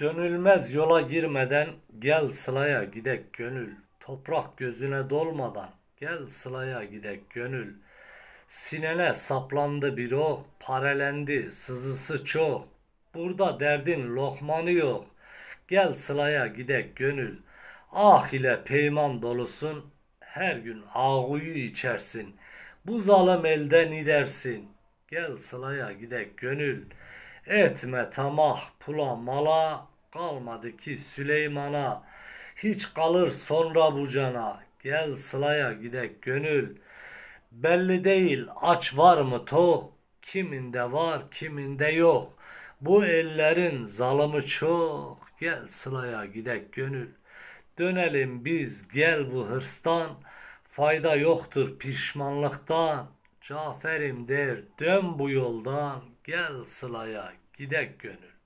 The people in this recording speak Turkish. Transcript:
Dönülmez yola girmeden gel sılaya gidek gönül. Toprak gözüne dolmadan gel sılaya gidek gönül. Sinene saplandı bir ok, parelendi sızısı çok. Burada derdin lokmanı yok. Gel sılaya gidek gönül. Ah ile peyman dolusun, her gün ağuyu içersin. Bu zalim elden idersin. Gel sılaya gidek gönül. Etme tamah pula mala, Kalmadı ki Süleyman'a hiç kalır sonra bu cana. Gel sılaya gidek gönül. Belli değil aç var mı tok. Kiminde var kiminde yok. Bu ellerin zalımı çok. Gel sılaya gidek gönül. Dönelim biz gel bu hırstan. Fayda yoktur pişmanlıktan. Caferim der dön bu yoldan. Gel sılaya gidek gönül.